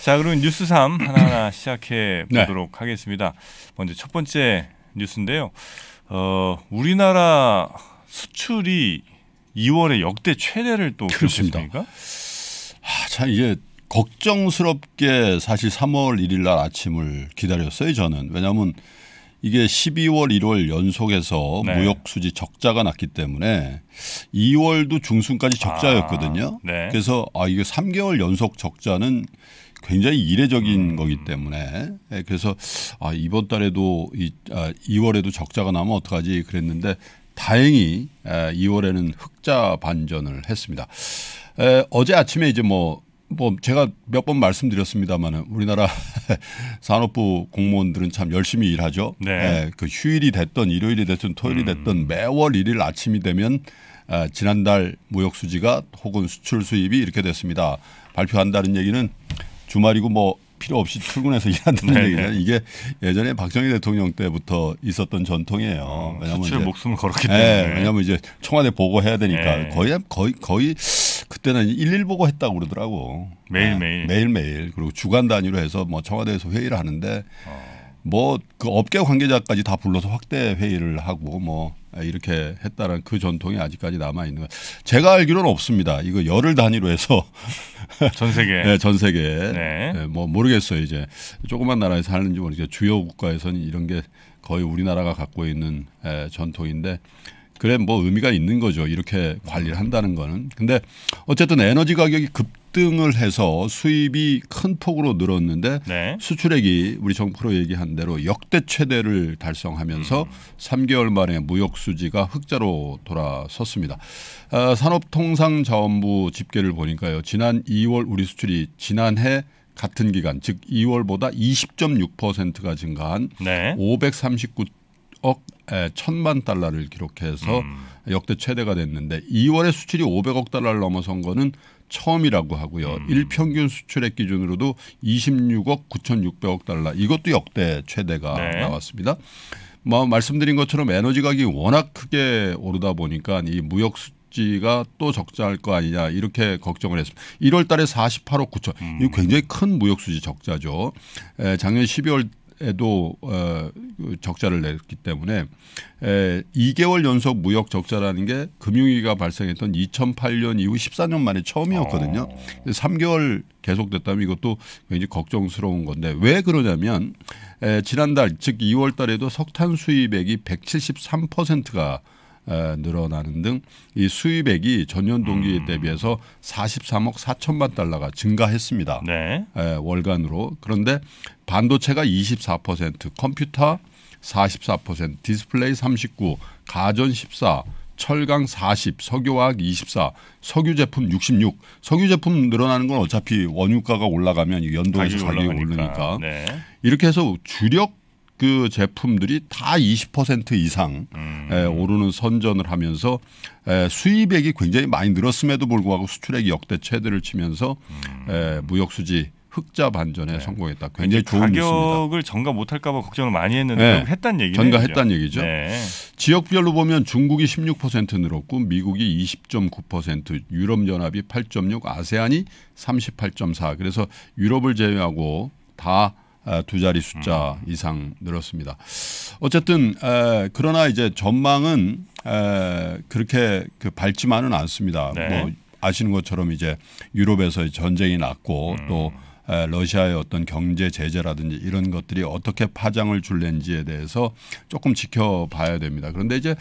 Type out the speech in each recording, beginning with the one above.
자, 그러면 뉴스 3 하나하나 시작해 네. 보도록 네. 하겠습니다. 먼저 첫 번째 뉴스인데요. 어, 우리나라 수출이 2월에 역대 최대를 또 기록했습니까? 아, 참 이게 걱정스럽게 사실 3월 1일 날 아침을 기다렸어요, 저는. 왜냐하면 이게 12월, 1월 연속해서 네. 무역 수지 적자가 났기 때문에 2월도 중순까지 적자였거든요. 아, 네. 그래서 아 이게 3개월 연속 적자는 굉장히 이례적인 음. 거기 때문에 예, 그래서 아, 이번 달에도 이, 아, 2월에도 적자가 나면 어떡하지 그랬는데 다행히 2월에는 예, 흑자 반전을 했습니다. 에, 예, 어제 아침에 이제 뭐뭐 뭐 제가 몇 번 말씀드렸습니다만은 우리나라 산업부 공무원들은 참 열심히 일하죠. 네. 예, 그 휴일이 됐던 일요일이 됐든 토요일이 음. 됐든 음. 매월 일일 아침이 되면 에, 아, 지난달 무역 수지가 혹은 수출 수입이 이렇게 됐습니다. 발표한다는 얘기는 주말이고 뭐 필요 없이 출근해서 일한다는 네네. 얘기는 이게 예전에 박정희 대통령 때부터 있었던 전통이에요. 어, 왜냐면 수출 목숨을 걸었기 네, 때문에. 네, 왜냐면 이제 청와대 보고해야 되니까 네. 거의 거의 거의 그때는 일일 보고했다고 그러더라고. 매일 매일 네, 매일 매일 그리고 주간 단위로 해서 뭐 청와대에서 회의를 하는데. 어. 뭐그 업계 관계자까지 다 불러서 확대 회의를 하고 뭐 이렇게 했다는 그 전통이 아직까지 남아 있는 거. 제가 알기로는 없습니다. 이거 열흘 단위로 해서 전 세계, 네, 전 세계, 네. 네, 뭐 모르겠어요. 이제 조그만 나라에 서하는지 모르겠어요. 주요 국가에서는 이런 게 거의 우리나라가 갖고 있는 에, 전통인데. 그래 뭐 의미가 있는 거죠. 이렇게 관리를 한다는 거는. 근데 어쨌든 에너지 가격이 급 급등을 해서 수입이 큰 폭으로 늘었는데 네. 수출액이 우리 정프로 얘기한 대로 역대 최대를 달성하면서 음. 3개월 만에 무역 수지가 흑자로 돌아섰습니다. 아, 산업통상자원부 집계를 보니까요. 지난 2월 우리 수출이 지난해 같은 기간 즉 2월보다 20.6%가 증가한 네. 539억 천만 달러를 기록해서 음. 역대 최대가 됐는데 2월에 수출이 500억 달러를 넘어선 거는 처음이라고 하고요. 음. 일평균 수출액 기준으로도 26억 9,600억 달러. 이것도 역대 최대가 네. 나왔습니다. 뭐 말씀드린 것처럼 에너지 가격이 워낙 크게 오르다 보니까 이 무역 수지가 또 적자할 거 아니냐 이렇게 걱정을 했습니다. 1월 달에 48억 9천. 음. 이거 굉장히 큰 무역 수지 적자죠. 작년 12월 에도 어, 그 적자를 냈기 때문에 에, 2개월 연속 무역 적자라는 게 금융위기가 발생했던 2008년 이후 14년 만에 처음이었거든요. 어. 3개월 계속됐다면 이것도 굉장히 걱정스러운 건데 왜 그러냐면 에, 지난달 즉 2월 달에도 석탄 수입액이 173%가 에, 늘어나는 등 이 수입액이 전년 동기 음. 대비해서 43억 4천만 달러가 증가했습니다. 네. 에, 월간으로. 그런데 반도체가 24%, 컴퓨터 44%, 디스플레이 39, 가전 14, 철강 40, 석유화학 24, 석유 제품 66. 석유 제품 늘어나는 건 어차피 원유가가 올라가면 연동해서 가격이 올라 오르니까 네. 이렇게 해서 주력 그 제품들이 다 20% 이상 음. 에, 예, 오르는 선전을 하면서 에, 예, 수입액이 굉장히 많이 늘었음에도 불구하고 수출액이 역대 최대를 치면서 음. 에, 예, 무역 수지 흑자 반전에 네. 성공했다. 굉장히 좋은 가격을 뉴스입니다. 가격을 전가 못할까봐 걱정을 많이 했는데 네. 했단 얘기죠. 전가했단 얘기죠. 네. 지역별로 보면 중국이 16% 늘었고 미국이 20.9%, 유럽연합이 8.6, 아세안이 38.4. 그래서 유럽을 제외하고 다두 아, 자리 숫자 음. 이상 늘었습니다. 어쨌든 에, 그러나 이제 전망은 에, 그렇게 그 밝지만은 않습니다. 네. 뭐 아시는 것처럼 이제 유럽에서 전쟁이 났고 음. 또 러시아의 어떤 경제 제재라든지 이런 것들이 어떻게 파장을 줄는지에 대해서 조금 지켜봐야 됩니다. 그런데 이제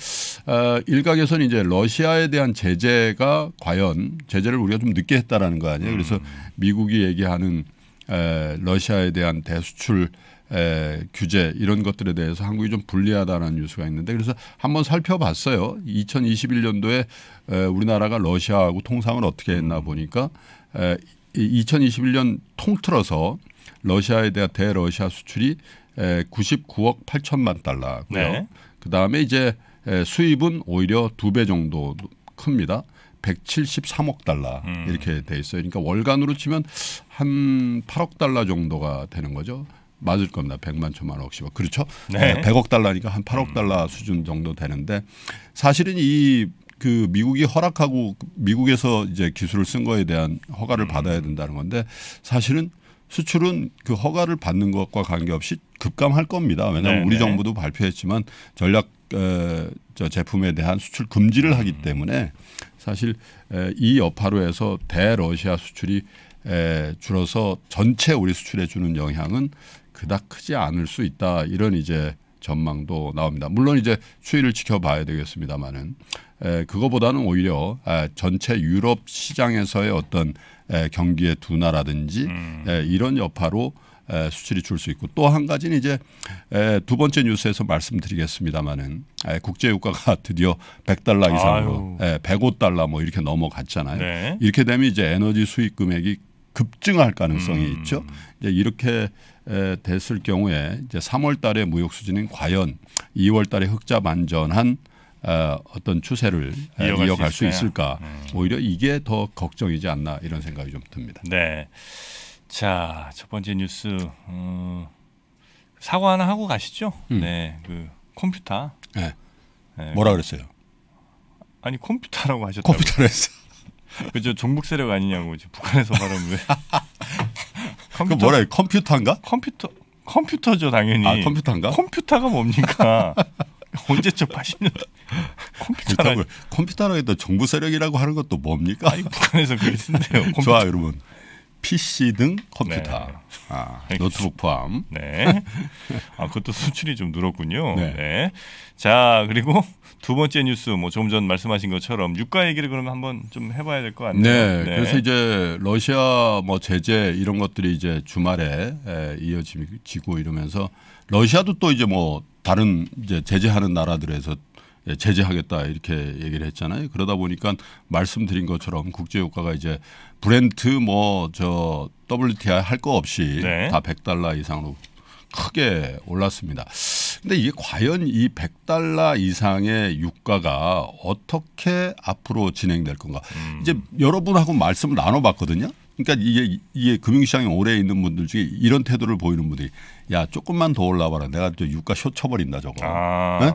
어, 일각에서는 이제 러시아에 대한 제재가 과연 제재를 우리가 좀 늦게 했다라는 거 아니에요. 그래서 음. 미국이 얘기하는 러시아에 대한 대수출 에, 규제 이런 것들에 대해서 한국이 좀 불리하다는 뉴스가 있는데 그래서 한번 살펴봤어요. 2021년도에 에, 우리나라가 러시아하고 통상을 어떻게 했나 음. 보니까 에, 2021년 통틀어서 러시아에 대한 대러시아 수출이 99억 8천만 달러고요. 네. 그 다음에 이제 수입은 오히려 두 배 정도 큽니다. 173억 달러 음. 이렇게 돼 있어요. 그러니까 월간으로 치면 한 8억 달러 정도가 되는 거죠. 맞을 겁니다. 100만 천만 억씩. 그렇죠? 네. 100억 달러니까 한 8억 음. 달러 수준 정도 되는데 사실은 이그 미국이 허락하고 미국에서 이제 기술을 쓴 거에 대한 허가를 음. 받아야 된다는 건데 사실은 수출은 그 허가를 받는 것과 관계없이 급감할 겁니다. 왜냐하면 네네. 우리 네. 정부도 발표했지만 전략 에, 저 제품에 대한 수출 금지를 하기 음. 때문에 사실 에, 이 여파로 해서 대러시아 수출이 에, 줄어서 전체 우리 수출에 주는 영향은 그닥 크지 않을 수 있다 이런 이제 전망도 나옵니다. 물론 이제 추이를 지켜봐야 되겠습니다만은 에, 그거보다는 오히려 에, 아, 전체 유럽 시장에서의 어떤 에, 경기의 둔화라든지 음. 에, 이런 여파로 에, 수출이 줄 수 있고 또 한 가지는 이제 에, 두 번째 뉴스에서 말씀드리겠습니다마는 아, 국제 유가가 드디어 100달러 이상으로 아유. 에, 105달러 뭐 이렇게 넘어갔잖아요. 네. 이렇게 되면 이제 에너지 수익 금액이 급증할 가능성이 음. 있죠. 이제 이렇게 에, 됐을 경우에 이제 3월 달에 무역 수지는 과연 2월 달에 흑자 반전한 어, 떤 추세를 이어갈, 이어갈 수, 수, 있을까. 음. 오히려 이게 더 걱정이지 않나 이런 생각이 좀 듭니다. 네. 자, 첫 번째 뉴스. 음, 사과 하나 하고 가시죠. 음. 네. 그 컴퓨터. 네. 네. 뭐라 그랬어요? 아니 컴퓨터라고 하셨다고. 컴퓨터로 했어. 그저 종북 세력 아니냐고 북한에서 말하면 왜? 그 컴퓨터? 그 뭐라 해? 컴퓨터인가? 컴퓨터 컴퓨터죠 당연히. 아 컴퓨터인가? 컴퓨터가 뭡니까? 언제죠? 80년대. 컴퓨터라고 컴퓨터라고 해도 정부 세력이라고 하는 것도 뭡니까? 아니, 북한에서 그랬는데요. 좋아 여러분. PC 등 컴퓨터, 네. 아, 노트북 포함. 네. 아 그것도 수출이 좀 늘었군요. 네. 네. 그리고 두 번째 뉴스 뭐 조금 전 말씀하신 것처럼 유가 얘기를 그러면 한번 좀 해봐야 될것 같네요. 네. 네. 그래서 이제 러시아 뭐 제재 이런 것들이 이제 주말에 이어지고 이러면서 러시아도 또 이제 뭐 다른 이제 제재하는 나라들에서 제재하겠다 이렇게 얘기를 했잖아요. 그러다 보니까 말씀드린 것처럼 국제 유가가 이제 브랜트뭐 저 WTI 할 거 없이 네. 다 100달러 이상으로 크게 올랐습니다. 근데 이게 과연 이 100달러 이상의 유가가 어떻게 앞으로 진행될 건가? 음. 이제 여러분하고 말씀 나눠봤거든요. 그러니까 이게 이게 금융시장에 오래 있는 분들 중에 이런 태도를 보이는 분들이 야 조금만 더 올라와라 내가 저 유가 쇼 쳐버린다 저거. 아. 네?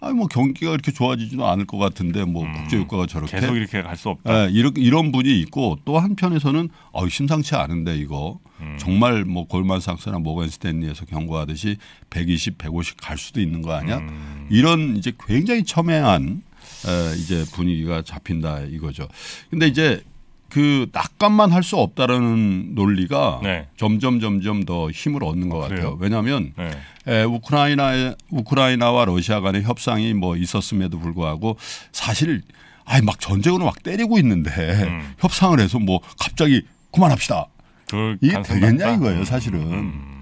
아니 뭐 경기가 이렇게 좋아지지도 않을 것 같은데 뭐 음, 국제 유가가 저렇게 계속 이렇게 갈 수 없다. 예, 네, 이런 이런 분이 있고 또 한편에서는 어 심상치 않은데 이거 음. 정말 뭐 골만삭스나 모건스탠리에서 경고하듯이 120, 150 갈 수도 있는 거 아니야? 음. 이런 이제 굉장히 첨예한 에, 이제 분위기가 잡힌다 이거죠. 근데 이제 그 낙관만 할 수 없다라는 논리가 네. 점점 점점 더 힘을 얻는 것 아, 같아요. 왜냐하면 네. 에, 우크라이나 우크라이나와 러시아 간의 협상이 뭐 있었음에도 불구하고 사실 아이막 전쟁으로 막 때리고 있는데 음. 협상을 해서 뭐 갑자기 그만합시다. 이게 되겠냐 이거예요 사실은. 음. 음, 음.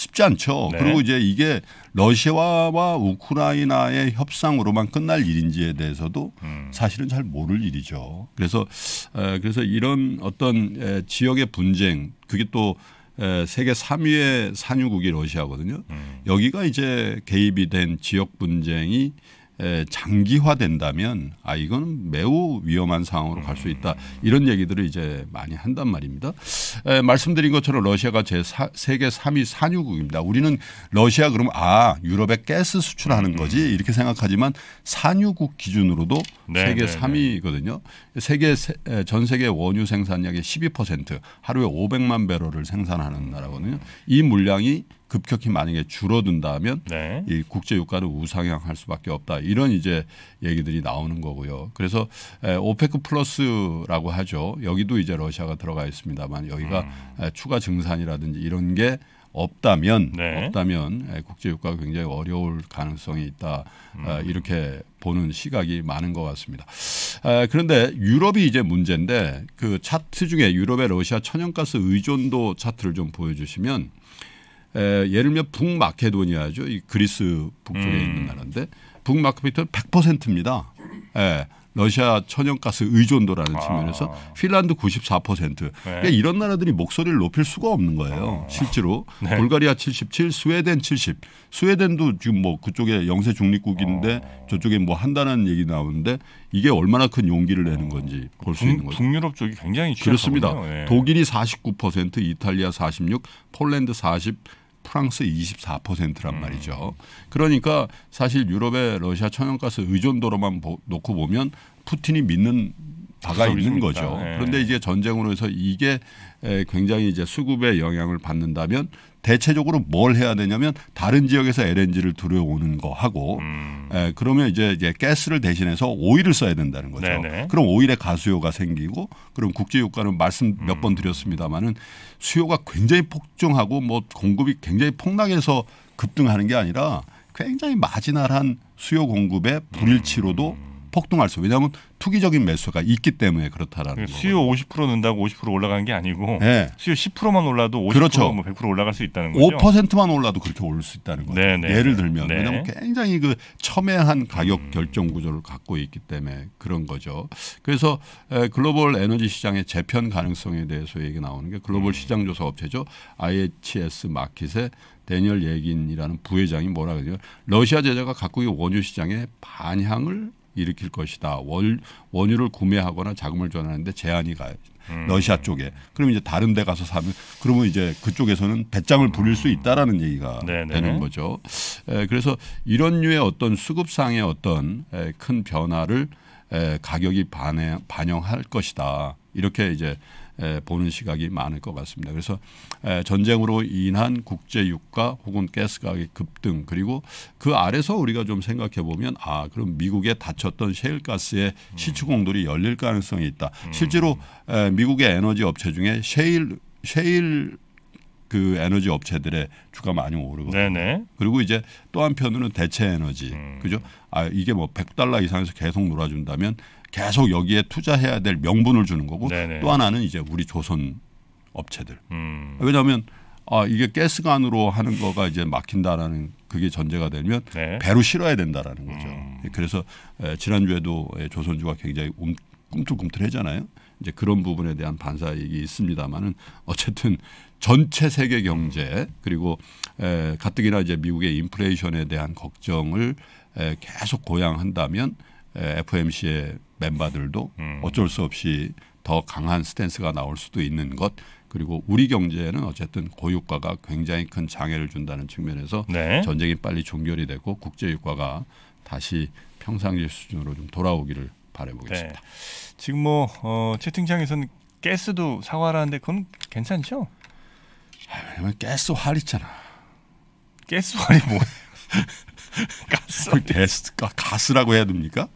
쉽지 않죠. 네. 그리고 이제 이게 러시아와 우크라이나의 협상으로만 끝날 일인지에 대해서도 음. 사실은 잘 모를 일이죠. 그래서 그래서 이런 어떤 지역의 분쟁 그게 또 세계 3위의 산유국이 러시아거든요. 음. 여기가 이제 개입이 된 지역 분쟁이 장기화된다면 아 이건 매우 위험한 상황으로 갈 수 있다 이런 얘기들을 이제 많이 한단 말입니다. 에, 말씀드린 것처럼 러시아가 제 사, 세계 3위 산유국입니다. 우리는 러시아 그러면 아 유럽에 가스 수출하는 거지 음. 이렇게 생각하지만 산유국 기준으로도 네, 세계 네, 3위거든요. 세계 전 세계 원유 생산량의 12% 하루에 500만 배럴을 생산하는 나라거든요. 이 물량이 급격히 만약에 줄어든다면 네. 이 국제 유가를 우상향할 수밖에 없다 이런 이제 얘기들이 나오는 거고요. 그래서 오페크 플러스라고 하죠. 여기도 이제 러시아가 들어가 있습니다만 여기가 음. 추가 증산이라든지 이런 게 없다면 네. 없다면 국제 유가가 굉장히 어려울 가능성이 있다 음. 어, 이렇게 보는 시각이 많은 것 같습니다. 그런데 유럽이 이제 문제인데 그 차트 중에 유럽의 러시아 천연가스 의존도 차트를 좀 보여주시면 에, 예를 들면 북마케도니아죠. 이 그리스 북쪽에 음. 있는 나라인데 북마케도니아는 100%입니다. 예. 러시아 천연가스 의존도라는 아. 측면에서 핀란드 94%. 네. 그러니까 이런 나라들이 목소리를 높일 수가 없는 거예요. 아. 실제로 네. 불가리아 77, 스웨덴 70. 스웨덴도 지금 뭐 그쪽에 영세 중립국인데 아. 저쪽에 뭐 한다는 얘기 나오는데 이게 얼마나 큰 용기를 내는 건지 볼 수 있는 거죠. 북유럽 쪽이 굉장히 취약하군요. 그렇습니다. 네. 독일이 49%, 이탈리아 46, 폴란드 40, 프랑스 24%란 음. 말이죠. 그러니까 사실 유럽의 러시아 천연가스 의존도로만 보, 놓고 보면 푸틴이 믿는 바가 있는 거죠. 네. 그런데 이제 전쟁으로 해서 이게 굉장히 이제 수급에 영향을 받는다면 대체적으로 뭘 해야 되냐면 다른 지역에서 LNG를 들여오는 거 하고 음. 에, 그러면 이제 이제 가스를 대신해서 오일을 써야 된다는 거죠. 네네. 그럼 오일의 가수요가 생기고 그럼 국제 유가는 말씀 음. 몇번드렸습니다마는 수요가 굉장히 폭증하고 뭐 공급이 굉장히 폭락해서 급등하는 게 아니라 굉장히 마지날한 수요 공급의 불일치로도 음. 폭등할 수. 왜냐하면 투기적인 매수가 있기 때문에 그렇다라는 네, 거예요. 수요 50% 는다고 50% 올라간 게 아니고 네. 수요 10%만 올라도 5 0 그렇죠. 100% 뭐 올라갈 수 있다는 거죠. 5%만 올라도 그렇게 오를 수 있다는 거죠. 네네. 네, 예를 네. 들면 네. 왜냐하면 굉장히 그 첨예한 가격 음. 결정 구조를 갖고 있기 때문에 그런 거죠. 그래서 글로벌 에너지 시장의 재편 가능성에 대해서 얘기 나오는 게 글로벌 음. 시장 조사 업체죠. IHS 마켓의 데니얼 예긴이라는 부회장이 뭐라 그래요. 러시아 제재가 각국의 원유 시장에 반향을 일으킬 것이다. 월, 원유를 구매하거나 자금을 전하는데 제한이 가요. 음. 러시아 쪽에. 그러면 이제 다른 데 가서 사면 그러면 이제 그쪽에서는 배짱을 부릴 수 음. 있다라는 얘기가 네네. 네. 되는 거죠. 에, 그래서 이런 류의 어떤 수급상의 어떤 에, 큰 변화를 에, 가격이 반해, 반영할 것이다. 이렇게 이제 보는 시각이 많을 것 같습니다. 그래서 전쟁으로 인한 국제 유가 혹은 가스 가격 급등 그리고 그 아래서 우리가 좀 생각해 보면 아 그럼 미국에 닫혔던 셰일 가스의 시추공들이 열릴 가능성이 있다. 실제로 미국의 에너지 업체 중에 셰일 셰일 그 에너지 업체들의 주가 많이 오르거든요. 그리고 이제 또 한편으로는 대체 에너지. 음. 그죠? 아, 이게 뭐 100달러 이상에서 계속 놀아준다면 계속 여기에 투자해야 될 명분을 주는 거고 네네. 또 하나는 이제 우리 조선 업체들. 음. 왜냐하면 아 이게 가스관으로 하는 거가 이제 막힌다라는 그게 전제가 되면 네. 배로 실어야 된다라는 거죠. 음. 예, 그래서 지난주에도 조선주가 굉장히 꿈틀꿈틀했잖아요 이제 그런 부분에 대한 반사 얘기 있습니다만은 어쨌든 전체 세계 경제 그리고 에, 가뜩이나 이제 미국의 인플레이션에 대한 걱정을 에, 계속 고양한다면 FMC의 예, 멤버들도 음. 어쩔 수 없이 더 강한 스탠스가 나올 수도 있는 것 그리고 우리 경제에는 어쨌든 고유가가 굉장히 큰 장애를 준다는 측면에서 네. 전쟁이 빨리 종결이 되고 국제 유가가 다시 평상시 수준으로 좀 돌아오기를 바라보겠습니다. 네. 지금 뭐 어, 채팅창에서는 가스도 사과라는데 그건 괜찮죠? 아, 왜냐면 가스 활 있잖아. 가스 화이 뭐예요? 가스. 그 가스, 가스라고 해야 됩니까?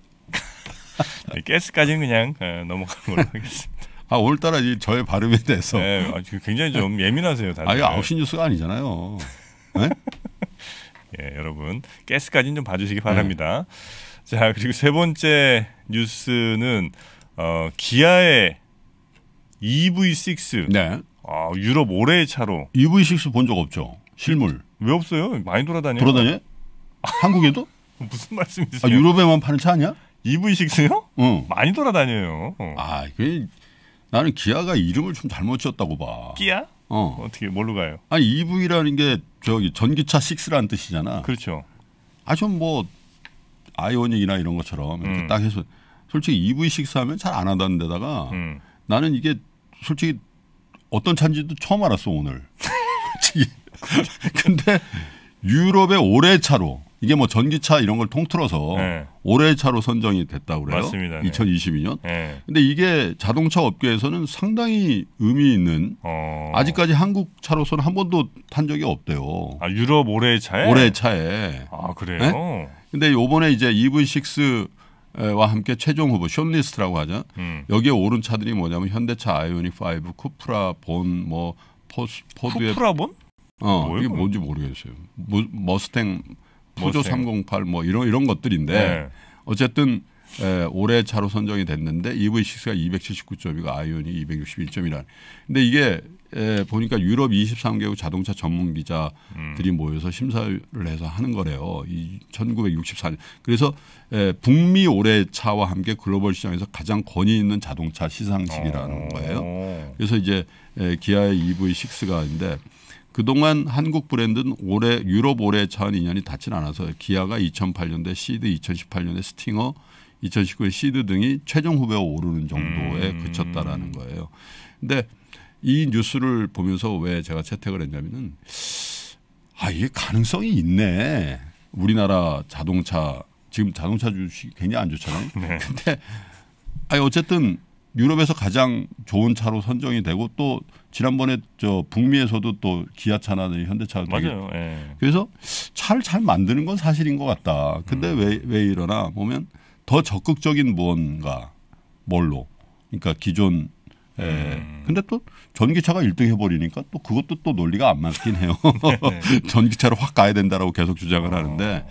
가스까지는 그냥 어, 넘어가는 걸로 하겠습니다. 아 오늘따라 이 저의 발음에 대해서 네, 아, 굉장히 좀 예민하세요. 다들. 아 9시 뉴스가 아니잖아요. 네? 예, 여러분 가스까지는 좀 봐주시기 네. 바랍니다. 네. 자 그리고 세 번째 뉴스는 어, 기아의 EV6 네. 아, 유럽 올해의 차로 EV6 본 적 없죠? 실물 왜 없어요? 많이 돌아다녀요. 돌아다녀? 한국에도? 무슨 말씀이세요? 아, 유럽에만 파는 차 아니야? EV6요? 어. 많이 돌아다녀요. 어. 아, 그 나는 기아가 이름을 좀 잘못 지었다고 봐. 기아? 어. 어떻게 뭘로 가요? 아니 EV라는 게 저기 전기차 6라는 뜻이잖아. 그렇죠. 아좀 뭐 아이오닉이나 이런 것처럼 이렇게 음. 딱 해서 솔직히 EV6 하면 잘 안하는 데다가 음. 나는 이게 솔직히 어떤 차인지도 처음 알았어 오늘. 근데 유럽의 오래 차로 이게 뭐 전기차 이런 걸 통틀어서 네. 올해 차로 선정이 됐다고 그래요. 맞습니다. 네. 2022년. 네. 근데 이게 자동차 업계에서는 상당히 의미 있는 어... 아직까지 한국 차로서는 한 번도 탄 적이 없대요. 아, 유럽 올해 차에? 올해 차에. 아, 그래요? 네? 근데 요번에 이제 EV6 와 함께 최종 후보 쇼리스트라고 하죠. 음. 여기에 오른 차들이 뭐냐면 현대차 아이오닉 5, 쿠프라 본, 뭐 포스, 포드의 쿠프라 본? 어, 뭐예요? 이게 뭔지 모르겠어요. 머스탱 푸조 308 뭐 이런 이런 것들인데 네. 어쨌든 에, 올해 차로 선정이 됐는데 EV6가 2 7 9이고 아이오닉 2 6 1점이라 근데 이게 에, 보니까 유럽 23개국 자동차 전문 기자들이 음. 모여서 심사를 해서 하는 거래요. 이 1964년. 그래서 에, 북미 올해 차와 함께 글로벌 시장에서 가장 권위 있는 자동차 시상식이라는 어. 거예요. 그래서 이제 에, 기아의 EV6가 있는데 그동안 한국 브랜드는 올해 유럽 올해 차한 인연이 닿진 않아서 기아가 2008년대 시드, 2018년에 스팅어, 2019년 시드 등이 최종 후배 오르는 정도에 음. 그쳤다라는 거예요. 근데 이 뉴스를 보면서 왜 제가 채택을 했냐면은 아 이게 가능성이 있네. 우리나라 자동차 지금 자동차 주식 굉장히 안 좋잖아요. 네. 근데 아 어쨌든 유럽에서 가장 좋은 차로 선정이 되고 또 지난번에 저 북미에서도 또 기아차나 현대차 맞아요. 예. 그래서 차를 잘 만드는 건 사실인 것 같다. 근데 왜왜 음. 왜 이러나 보면 더 적극적인 무언가 뭘로 그러니까 기존 예. 음. 근데 또 전기차가 1등 해버리니까 또 그것도 또 논리가 안 맞긴 해요. 네. 전기차로 확 가야 된다라고 계속 주장을 어. 하는데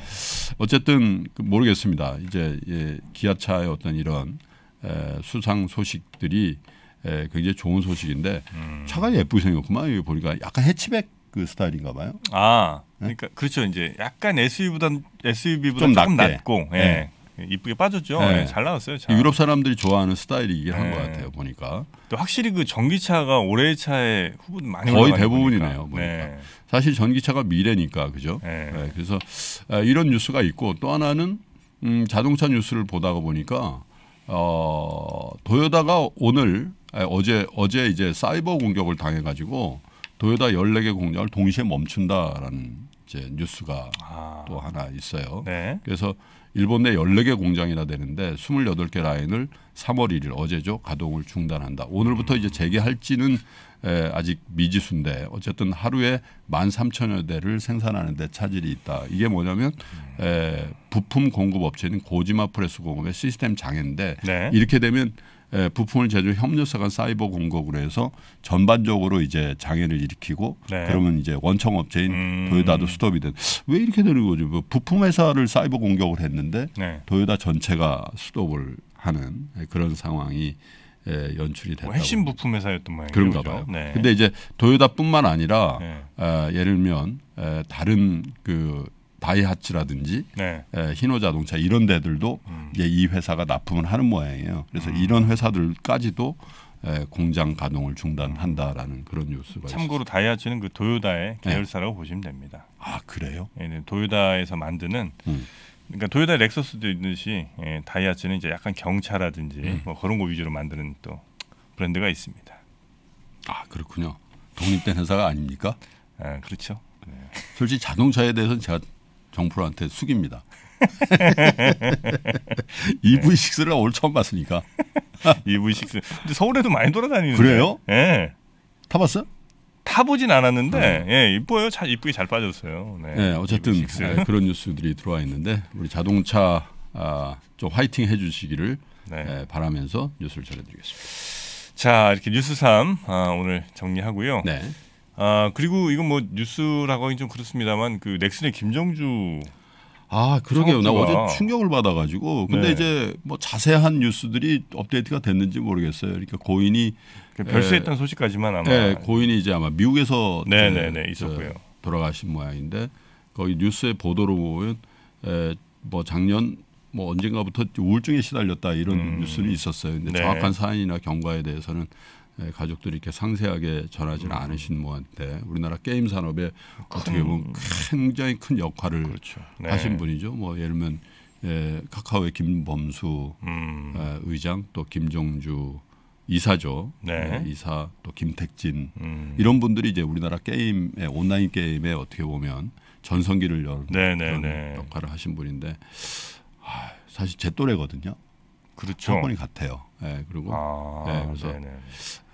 어쨌든 그 모르겠습니다. 이제 예, 기아차의 어떤 이런 에, 예, 수상 소식들이 예, 굉장히 좋은 소식인데 음. 차가 예쁘게 생겼구만. 이거 보니까 약간 해치백 그 스타일인가 봐요. 아, 그러니까 네? 그렇죠. 이제 약간 SUV보단 SUV보다 좀 조금 낮게. 낮고 예. 네. 이쁘게 빠졌죠. 네. 예, 잘 나왔어요. 잘. 유럽 사람들이 좋아하는 스타일이긴 한것 네. 같아요. 보니까 또 확실히 그 전기차가 올해 차에 후분 많이 거의 대부분이네요. 보니까. 보니까. 네. 사실 전기차가 미래니까 그죠. 네. 그래서 아, 이런 뉴스가 있고 또 하나는 음, 자동차 뉴스를 보다가 보니까 어, 도요다가 오늘 예, 어제 어제 이제 사이버 공격을 당해 가지고 도요타 14개 공장을 동시에 멈춘다라는 이제 뉴스가 아. 또 하나 있어요. 네. 그래서 일본 내 14개 공장이나 되는데 28개 라인을 3월 1일 어제죠 가동을 중단한다. 오늘부터 음. 이제 재개할지는 에, 예, 아직 미지수인데 어쨌든 하루에 13,000여 대를 생산하는 데 차질이 있다. 이게 뭐냐면 음. 예, 에, 부품 공급 업체인 고지마 프레스 공업의 시스템 장애인데 네. 이렇게 되면 예, 부품을 제조 협력사가 사이버 공격으로 해서 전반적으로 이제 장애를 일으키고 네. 그러면 이제 원청 업체인 음. 도요다도 스톱이 된. 왜 이렇게 되는 거죠? 뭐 부품 회사를 사이버 공격을 했는데 네. 도요다 전체가 스톱을 하는 그런 상황이 예, 연출이 됐다. 핵심 부품 회사였던 모양이죠. 그런가 봐요. 네. 근데 이제 도요다뿐만 아니라 네. 에, 아, 예를 들면 에, 다른 그 다이하츠라든지 네. 희노자동차 예, 이런 데들도 음. 이제 이 회사가 납품을 하는 모양이에요. 그래서 음. 이런 회사들까지도 예, 공장 가동을 중단한다라는 그런 뉴스가 참고로 다이하츠는 그 도요다의 네. 계열사라고 네. 보시면 됩니다. 아 그래요? 예, 네, 도요다에서 만드는 음. 그러니까 도요다 렉서스도 있듯이 예, 다이하츠는 이제 약간 경차라든지 음. 뭐 그런 거 위주로 만드는 또 브랜드가 있습니다. 아 그렇군요. 독립된 회사가 아닙니까? 아 그렇죠. 네. 솔직히 자동차에 대해서는 제가 정프로한테 숙입니다. EV6를 올 처음 봤으니까. EV6. 근데 서울에도 많이 돌아다니는데. 그래요? 예. 타봤어 타보진 않았는데 아, 네. 예 이뻐요 잘 이쁘게 잘 빠졌어요 네, 네 어쨌든 e 그런 뉴스들이 들어와 있는데 우리 자동차 아, 좀 화이팅 해주시기를 네. 예, 바라면서 뉴스를 전해드리겠습니다. 자 이렇게 뉴스 3 아, 오늘 정리하고요. 네. 아 그리고 이건 뭐 뉴스라고 하긴 좀 그렇습니다만 그 넥슨의 김정주 아 그러게요. 나 어제 충격을 받아가지고 근데 네. 이제 뭐 자세한 뉴스들이 업데이트가 됐는지 모르겠어요. 그러니까 고인이 별세했던 예. 소식까지만 아마 네, 고인이 이제 아마 미국에서 네네네 있었고요. 돌아가신 모양인데 거기 뉴스의 보도로 보면 에, 예, 뭐 작년 뭐 언젠가부터 우울증에 시달렸다 이런 음. 뉴스는 있었어요. 근데 네. 정확한 사안이나 경과에 대해서는 예, 가족들이 이렇게 상세하게 전하지는 음. 않으신 모한테 우리나라 게임 산업에 큰, 어떻게 보면 굉장히 큰 역할을 그렇죠. 네. 하신 분이죠. 뭐 예를 들면 예, 카카오의 김범수 음. 예, 의장 또 김종주 이사죠. 네. 예, 이사 또 김택진 음. 이런 분들이 이제 우리나라 게임 온라인 게임에 어떻게 보면 전성기를 열 네, 그 네, 역할을 하신 분인데 아, 사실 제 또래거든요. 그렇죠. 이 같아요. 예, 그리고 아, 예, 그래서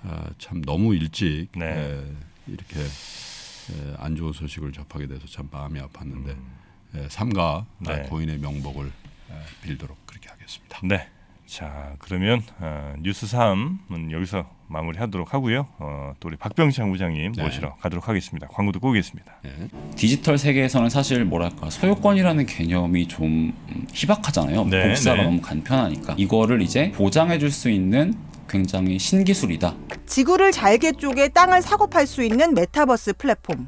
아, 참 너무 일찍 네. 예, 이렇게 예, 안 좋은 소식을 접하게 돼서 참 마음이 아팠는데 음. 예, 삼가 네. 고인의 명복을 예, 빌도록 그렇게 하겠습니다. 네. 자 그러면 어, 뉴스 3은 여기서 마무리하도록 하고요. 어, 또 우리 박병창 부장님 네. 모시러 가도록 하겠습니다. 광고 듣고 오겠습니다. 네. 디지털 세계에서는 사실 뭐랄까 소유권이라는 개념이 좀 희박하잖아요. 네, 복사가 네. 너무 간편하니까 이거를 이제 보장해줄 수 있는 굉장히 신기술이다. 지구를 잘게 쪼개 땅을 사고 팔 수 있는 메타버스 플랫폼.